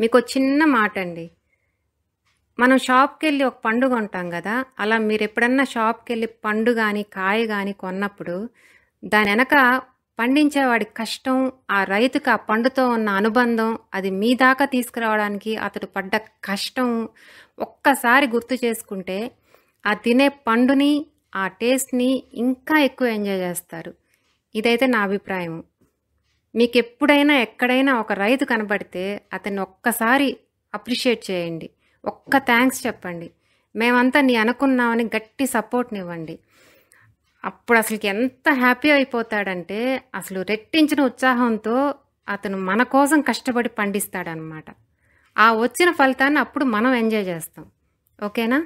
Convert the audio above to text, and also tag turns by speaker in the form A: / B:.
A: మీకు చిన్న మాట అండి మనం షాప్కి వెళ్ళి ఒక పండుగ ఉంటాం కదా అలా మీరు ఎప్పుడన్నా షాప్కి వెళ్ళి పండు కానీ కాయ కానీ కొన్నప్పుడు దాని వెనక పండించేవాడి కష్టం ఆ రైతుకు ఆ పండుతో ఉన్న అనుబంధం అది మీ దాకా తీసుకురావడానికి అతడు పడ్డ కష్టం ఒక్కసారి గుర్తు చేసుకుంటే ఆ తినే పండుని ఆ టేస్ట్ని ఇంకా ఎక్కువ ఎంజాయ్ చేస్తారు ఇదైతే నా అభిప్రాయం మీకు ఎప్పుడైనా ఎక్కడైనా ఒక రైతు కనబడితే అతన్ని ఒక్కసారి అప్రిషియేట్ చేయండి ఒక్క థ్యాంక్స్ చెప్పండి మేమంతా నీ అనుకున్నామని గట్టి సపోర్ట్నివ్వండి అప్పుడు అసలుకి ఎంత హ్యాపీ అయిపోతాడంటే అసలు రెట్టించిన ఉత్సాహంతో అతను మన కోసం కష్టపడి పండిస్తాడనమాట ఆ వచ్చిన ఫలితాన్ని అప్పుడు మనం ఎంజాయ్ చేస్తాం ఓకేనా